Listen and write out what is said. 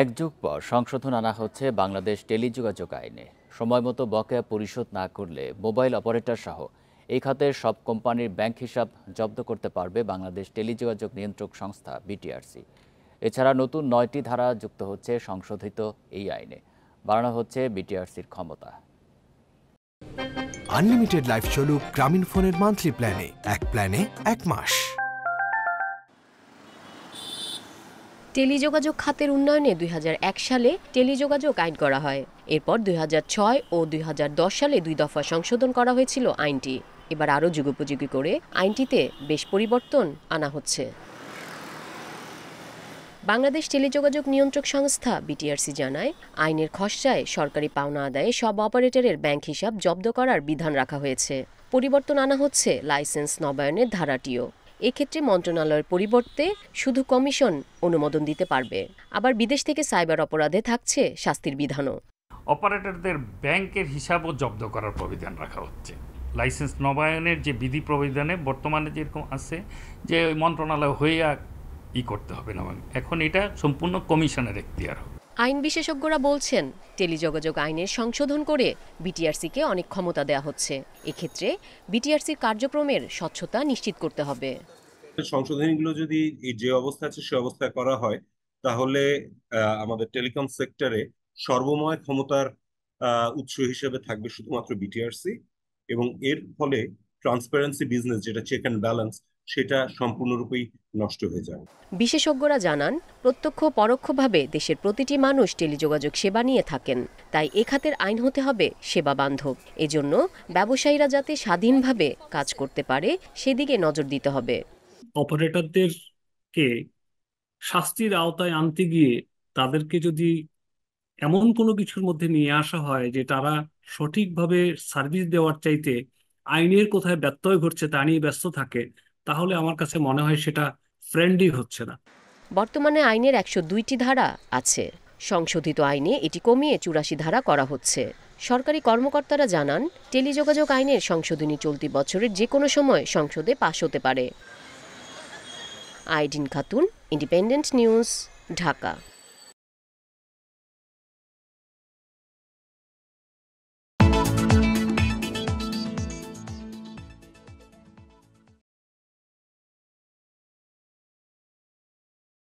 এক যুগ পর সংশোধন আনা হচ্ছে বাংলাদেশ টেলিযোগাযোগ আইনে সময়মতো বকেয়া পরিশোধ না করলে মোবাইল অপারেটর সহ এই খাতের সব কোম্পানির ব্যাংক হিসাব জব্দ করতে পারবে বাংলাদেশ টেলিযোগাযোগ নিয়ন্ত্রক সংস্থা বিটিআরসি এছাড়া নতুন নয়টি ধারা যুক্ত হচ্ছে সংশোধিত এই আইনে বাড়ানো হচ্ছে বিটিআরসির ক্ষমতা আনলিমিটেড লাইফ চলুক গ্রামীণ ফোনের মান্থলি প্ল্যানে এক প্ল্যানে এক মাস টেলিযোগাযোগ খাতের উন্নয়নে দুই সালে টেলিযোগাযোগ আইন করা হয় এরপর দুই ও দুই সালে দুই দফা সংশোধন করা হয়েছিল আইনটি এবার আরও যুগোপযোগী করে আইনটিতে বেশ পরিবর্তন আনা হচ্ছে বাংলাদেশ টেলিযোগাযোগ নিয়ন্ত্রক সংস্থা বিটিআরসি জানায় আইনের খসড়ায় সরকারি পাওনা আদায়ে সব অপারেটরের ব্যাংক হিসাব জব্দ করার বিধান রাখা হয়েছে পরিবর্তন আনা হচ্ছে লাইসেন্স নবায়নের ধারাটিও এক্ষেত্রে মন্ত্রণালয়ের পরিবর্তে শুধু কমিশন অনুমোদন দিতে পারবে আবার বিদেশ থেকে সাইবার অপরাধে থাকছে শাস্তির বিধানও অপারেটরদের ব্যাংকের হিসাবও জব্দ করার প্রবিধান রাখা হচ্ছে লাইসেন্স নবায়নের যে বিধি প্রবিধানে বর্তমানে যেরকম আছে যে মন্ত্রণালয় হয়ে ই করতে হবে না এখন এটা সম্পূর্ণ কমিশনের এখতিয়ার হবে আইন বিশেষজ্ঞরা বলছেন টেলিযোগাযোগ আইনের সংশোধন করে বিটিআরসিকে অনেক ক্ষমতা দেয়া হচ্ছে এক্ষেত্রে বিটিআরসির কার্যক্রমের স্বচ্ছতা নিশ্চিত করতে হবে সংশোধনীগুলো যদি যে অবস্থা আছে সে অবস্থায় করা হয় তাহলে আমাদের টেলিকম সেক্টরে সর্বময় ক্ষমতার উৎস হিসেবে থাকবে শুধুমাত্র বিটিআরসি এবং এর ফলে ট্রান্সপারেন্সি বিজনেস যেটা চেক অ্যান্ড ব্যালেন্স সেটা সম্পূর্ণরূপেই নষ্ট হয়ে যাবে বিশেষজ্ঞরা জানান প্রত্যক্ষ পরোক্ষভাবে দেশের প্রতিটি মানুষ টেলিযোগাযোগ সেবা নিয়ে থাকেন তাই এ খাতের আইন হতে হবে সেবা বান্ধব এজন্য ব্যবসায়ীরা যাতে স্বাধীনভাবে কাজ করতে পারে সেদিকে নজর দিতে হবে অপারেটরদেরকে শাস্তির আওতায় আনতে গিয়ে তাদেরকে যদি এমন কোনো কিছুর মধ্যে নিয়ে আসা হয় যে তারা সঠিকভাবে সার্ভিস দেওয়ার চাইতে আইনের কোথায় ব্যত্যয় ঘটছে তা নিয়ে ব্যস্ত থাকে তাহলে আমার কাছে মনে হয় সেটা ফ্রেন্ডলি হচ্ছে না বর্তমানে আইনের একশো দুইটি ধারা আছে সংশোধিত আইনে এটি কমিয়ে চুরাশি ধারা করা হচ্ছে সরকারি কর্মকর্তারা জানান টেলিযোগাযোগ আইনের সংশোধনী চলতি বছরের যে কোনো সময় সংসদে পাশ হতে পারে আইডিন খাতুন ইন্ডিপেন্ডেন্ট নিউজ ঢাকা